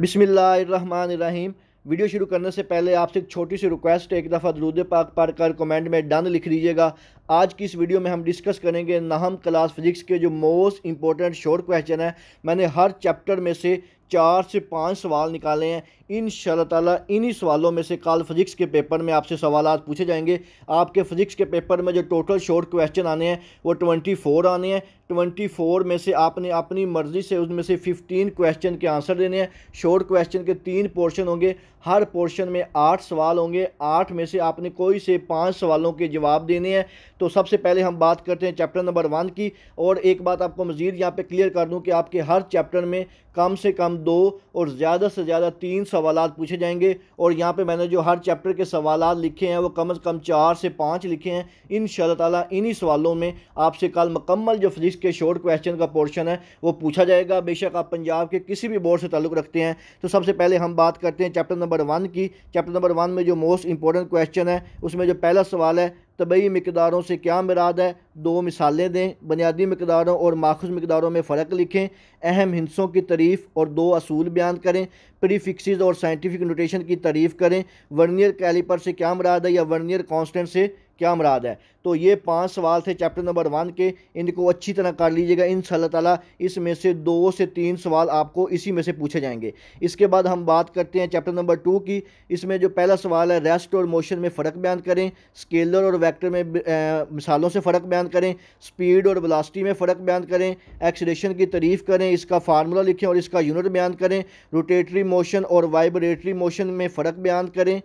बिसमीम वीडियो शुरू करने से पहले आपसे एक छोटी सी रिक्वेस्ट है एक दफ़ा दरूद पाक पढ़कर कर कमेंट में डन लिख लीजिएगा आज की इस वीडियो में हम डिस्कस करेंगे नाहम क्लास फिजिक्स के जो मोस्ट इंपॉर्टेंट शॉर्ट क्वेश्चन है मैंने हर चैप्टर में से चार से पाँच सवाल निकाले हैं इन ताला इन्हीं सवालों में से कल फिजिक्स के पेपर में आपसे सवाल पूछे जाएंगे आपके फिजिक्स के पेपर में जो टोटल शॉर्ट क्वेश्चन आने हैं वो ट्वेंटी फोर आने हैं ट्वेंटी फोर में से आपने अपनी मर्ज़ी से उसमें से फिफ्टीन क्वेश्चन के आंसर देने हैं शॉर्ट क्वेश्चन के तीन पोर्शन होंगे हर पोर्शन में आठ सवाल होंगे आठ में से आपने कोई से पाँच सवालों के जवाब देने हैं तो सबसे पहले हम बात करते हैं चैप्टर नंबर वन की और एक बात आपको मज़ीद यहाँ पर क्लियर कर दूँ कि आपके हर चैप्टर में कम से कम दो और ज़्यादा से ज़्यादा तीन सवाल पूछे जाएंगे और यहाँ पर मैंने जो हर चैप्टर के सवाल लिखे हैं वो कम अज़ कम चार से पाँच लिखे हैं इन ताला इन्हीं सवालों में आपसे कल मकम्मल जो फिजिक्स के शॉर्ट क्वेश्चन का पोर्शन है वो पूछा जाएगा बेशक आप पंजाब के किसी भी बोर्ड से ताल्लुक़ रखते हैं तो सबसे पहले हम बात करते हैं चैप्टर नंबर वन की चैप्टर नंबर वन में जो मोस्ट इंपॉर्टेंट क्वेश्चन है उसमें जो पहला सवाल है तबई मकदारों से क्या मराद है दो मिसालें दें बुनियादी मकदारों और माखज मकदारों में फ़र्क लिखें अहम हिंसों की तरीफ़ और दो असूल बयान करें फिक्स और साइंटिफिक नोटेशन की तरीफ़ करें वर्नियर कैलिपर से क्या मराद है या वर्नियर कॉन्सटेंट से क्या मराद है तो ये पांच सवाल थे चैप्टर नंबर वन के इनको अच्छी तरह कर लीजिएगा इन ताला इसमें से दो से तीन सवाल आपको इसी में से पूछे जाएंगे इसके बाद हम बात करते हैं चैप्टर नंबर टू की इसमें जो पहला सवाल है रेस्ट और मोशन में फ़र्क बयान करें स्केलर और वैक्टर में मिसालों से फ़र्क बयान करें स्पीड और ब्लास्टी में फ़र्क बयान करें एक्सीडेशन की तरीफ़ करें इसका फार्मूला लिखें और इसका यूनिट बयान करें रोटेटरी मोशन और वाइब्रेटरी मोशन में फ़र्क बयान करें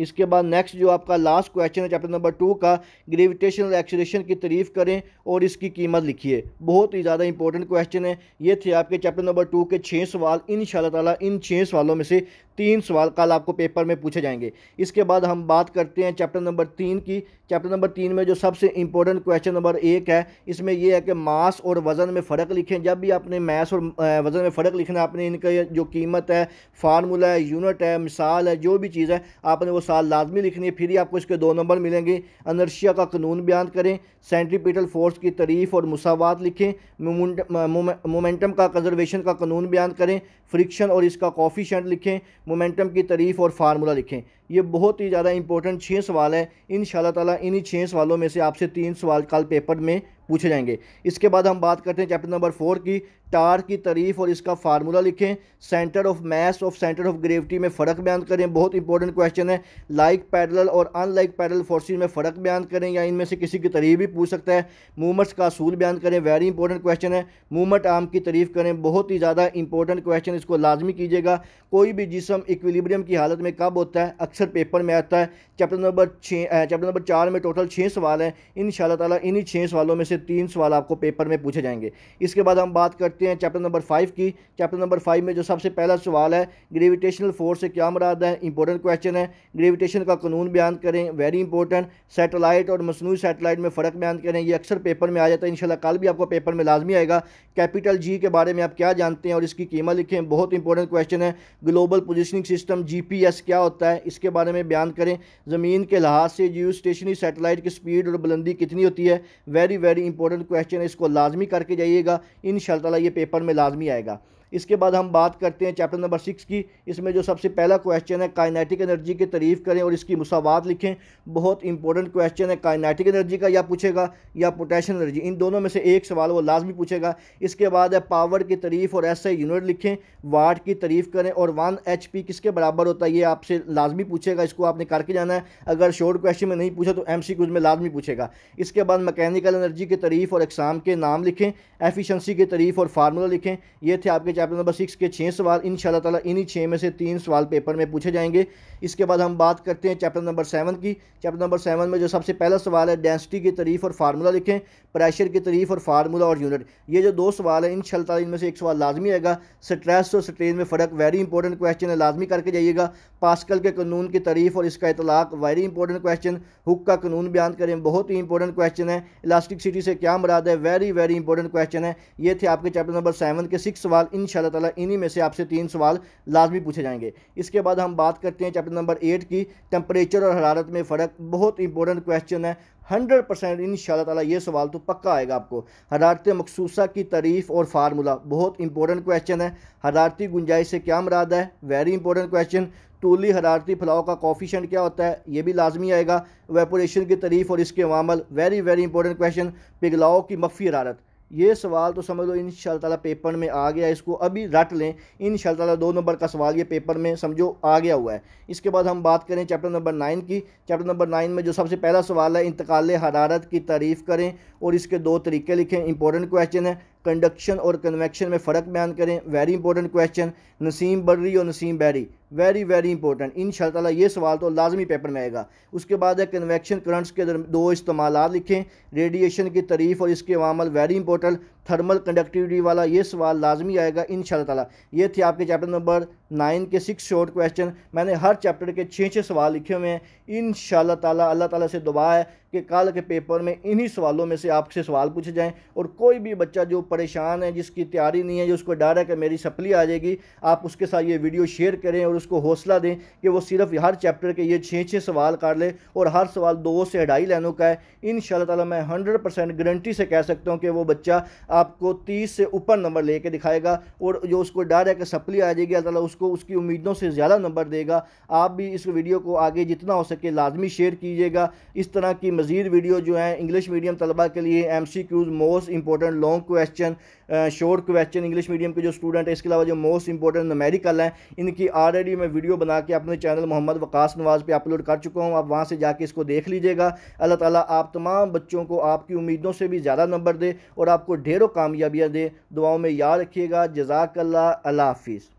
इसके बाद नेक्स्ट जो आपका लास्ट क्वेश्चन है चैप्टर नंबर टू का ग्रेविटेशनल एक्सलेशन की तारीफ करें और इसकी कीमत लिखिए बहुत ही ज़्यादा इंपॉर्टेंट क्वेश्चन है ये थे आपके चैप्टर नंबर टू के छः सवाल इन तला इन छः सवालों में से तीन सवाल कल आपको पेपर में पूछे जाएंगे इसके बाद हम बात करते हैं चैप्टर नंबर तीन की चैप्टर नंबर तीन में जो सबसे इंपॉर्टेंट क्वेश्चन नंबर एक है इसमें यह है कि मास और वज़न में फ़र्क लिखें जब भी आपने मैस और वज़न में फ़र्क लिखना आपने इनका जो कीमत है फार्मूला है यूनिट है मिसाल है जो भी चीज़ है आपने वो साल लाजमी लिखनी है फिर ही आपको इसके दो नंबर मिलेंगे अनर्शिया का कानून बयान करें सेंट्रीपिटल फोर्स की तरीफ़ और मुसावत लिखें मोमेंटम का कंजर्वेशन का कानून बयान करें फ्रिक्शन और इसका कॉफिशेंट लिखें मोमेंटम की तरीफ़ और फार्मूला लिखें ये बहुत ही ज़्यादा इंपॉर्टेंट छः सवाल है इन तला इन्हीं छः सवालों में से आपसे तीन सवाल कल पेपर में पूछे जाएंगे इसके बाद हम बात करते हैं चैप्टर नंबर फोर की टार की तारीफ और इसका फार्मूला लिखें centre of mass of centre of gravity में फ़र्क बयान करें बहुत इंपॉर्टेंट क्वेश्चन है लाइक पैरेलल और अनलाइक पैरेलल फोर्सेस में फ़र्क बयान करें या इनमें से किसी की तारीफ भी पूछ सकता है मूवमेंट्स का असूल बयान करें वेरी इंपॉर्टेंट क्वेश्चन है मूवमेंट आर्म की तारीफ करें बहुत ही ज़्यादा इंपॉर्टेंट क्वेश्चन इसको लाजमी कीजिएगा कोई भी जिसम इक्विलिब्रियम की हालत में कब होता है अक्सर पेपर में आता है चैप्टर नंबर छः चैप्टर नंबर चार में टोटल छः सवाल हैं इन शाला इन्हीं छः सवालों में से से तीन सवाल आपको पेपर में पूछे जाएंगे इसके बाद हम बात करते हैं चैप्टर नंबर फाइव की चैप्टर नंबर फाइव में जो सबसे पहला सवाल है ग्रेविटेशनल फोर्स से क्या मराद है इंपॉर्टेंट क्वेश्चन है ग्रेविटेशन का कानून बयान करें वेरी इंपॉर्टेंट सेटेलाइट और मसनू सेटेलाइट में फ़र्क बयान करें यह अक्सर पेपर में आ जाता है इनशाला कल भी आपको पेपर में लाजमी आएगा कैपिटल जी के बारे में आप क्या जानते हैं और इसकी कीमत लिखें बहुत इंपॉर्टेंट क्वेश्चन है ग्लोबल पोजिशनिंग सिस्टम जी क्या होता है इसके बारे में बयान करें ज़मीन के लिहाज से जियो स्टेशनरी सेटेलाइट की स्पीड और बुलंदी कितनी होती है वेरी वेरी इंपॉर्टेंट क्वेश्चन है इसको लाजमी करके जाइएगा इन शाला ये पेपर में लाजमी आएगा इसके बाद हम बात करते हैं चैप्टर नंबर सिक्स की इसमें जो सबसे पहला क्वेश्चन है काइनेटिक एनर्जी की तारीफ करें और इसकी मुसावत लिखें बहुत इंपॉर्टेंट क्वेश्चन है काइनेटिक एनर्जी का या पूछेगा या पोटेशियल एनर्जी इन दोनों में से एक सवाल वो लाजमी पूछेगा इसके बाद है पावर की तरीफ़ और ऐसे यूनिट लिखें वाट की तरीफ़ करें और वन एच पी किसके बराबर होता है ये आपसे लाजमी पूछेगा इसको आपने करके जाना है अगर शॉर्ट क्वेश्चन में नहीं पूछा तो एम सी में लाजमी पूछेगा इसके बाद मकैनिकल एनर्जी की तरीफ़ और एक्साम के नाम लिखें एफिशंसी की तरीफ़ और फार्मूला लिखें ये थे आपके चैप्टर नंबर सिक्स के छः सवाल इन ताला इन्हीं छः में से तीन सवाल पेपर में पूछे जाएंगे इसके बाद हम बात करते हैं चैप्टर नंबर सेवन की चैप्टर नंबर सेवन में जो सबसे पहला सवाल है डेंसिटी की तरीफ और फार्मूला लिखें प्रेशर की तारीफ और फार्मूला और यूनिट ये जो दो सवाल है इन ताला इनमें से एक सवाल लाजमी आएगा स्ट्रेस और स्ट्रेन में फ़र्क वेरी इंपॉर्टेंट क्वेश्चन है लाजमी करके जाइएगा पासकल के कानून की तरीफ और इसका इतलाक वेरी इंपॉर्टेंट क्वेश्चन हुक का कानून बयान करें बहुत ही इंपॉर्टेंट क्वेश्चन है इलास्टिक सिटी से क्या मराद है वेरी वेरी इंपॉर्टेंट क्वेश्चन है ये थे आपके चैप्टर नंबर सेवन के सिक्स सवाल इन इन तला इन्हीं में से आपसे तीन सवाल लाजमी पूछे जाएंगे इसके बाद हम बात करते हैं चैप्टर नंबर एट की टेम्परेचर और हरारत में फ़र्क बहुत इंपॉर्टेंट क्वेश्चन है हंड्रेड परसेंट इन ताला ये सवाल तो पक्का आएगा आपको हरारत मखसूसा की तारीफ़ और फार्मूला बहुत इंपॉर्टेंट क्वेश्चन है हरारती गुंजाइश से क्या मराद है वेरी इंपॉर्टेंट क्वेश्चन तूली हरारती फलाव का कॉफिशेंट क्या होता है ये भी लाजमी आएगा वेपोरेशन की तारीफ़ और इसके मामल वेरी वेरी इंपॉर्टेंट क्वेश्चन पिघलाओ की मफ़ी हरारत ये सवाल तो समझ लो इन ताला पेपर में आ गया इसको अभी रट लें इन ताला दो नंबर का सवाल ये पेपर में समझो आ गया हुआ है इसके बाद हम बात करें चैप्टर नंबर नाइन की चैप्टर नंबर नाइन में जो सबसे पहला सवाल है इंतकाल हरारत की तारीफ़ करें और इसके दो तरीके लिखें इंपॉर्टेंट क्वेश्चन है कंडक्शन और कन्वेक्शन में फ़र्क बयान करें वेरी इंपॉर्टेंट क्वेश्चन नसीम बर्री और नसीम बैरी वेरी वेरी इंपॉर्टेंट इन शाला ये सवाल तो लाजमी पेपर में आएगा उसके बाद है कन्वेक्शन करंट्स के दो इस्तेमाल लिखें रेडिएशन की तरीफ़ और इसके अवामल वेरी इंपॉर्टेंट थर्मल कंडक्टिविटी वाला ये सवाल लाजमी आएगा इन ताला ये थे आपके चैप्टर नंबर नाइन के सिक्स शॉर्ट क्वेश्चन मैंने हर चैप्टर के छः छः सवाल लिखे हुए हैं इन ताला अल्लाह ताला से दुआ है कि कल के पेपर में इन्हीं सवालों में से आपसे सवाल पूछे जाएं और कोई भी बच्चा जो परेशान है जिसकी तैयारी नहीं है जो उसको डर है कि मेरी सप्ली आ जाएगी आप उसके साथ ये वीडियो शेयर करें और उसको हौसला दें कि वो सिर्फ हर चैप्टर के ये छः छः सवाल काट ले और हर सवाल दो से ढाई लाइनों का है इन तला मैं हंड्रेड परसेंट गारंटी से कह सकता हूँ कि वो बच्चा आपको तीस से ऊपर नंबर लेके दिखाएगा और जो उसको डर है कि सप्ली आ जाएगी अल्लाह उसको उसकी उम्मीदों से ज़्यादा नंबर देगा आप भी इस वीडियो को आगे जितना हो सके लाजमी शेयर कीजिएगा इस तरह की मज़ीद वीडियो जो है इंग्लिश मीडियम तलबा के लिए M C Qs most important long question short question English medium के जो स्टूडेंट हैं इसके अलावा जो मोस्ट इंपॉर्टेंट नमेरिकल हैं इनकी ऑलरेडी मैं वीडियो बना के अपने चैनल मोहम्मद वकास नवाज़ पर अपलोड कर चुका हूँ आप वहाँ से जाके इसको देख लीजिएगा अल्लाह ताली आप तमाम बच्चों को आपकी उम्मीदों से भी ज़्यादा नंबर दे और आपको ढेरों कामयाबियाँ दे दुआओं में याद रखिएगा जजाकल्ला अल्लाह हाफिज़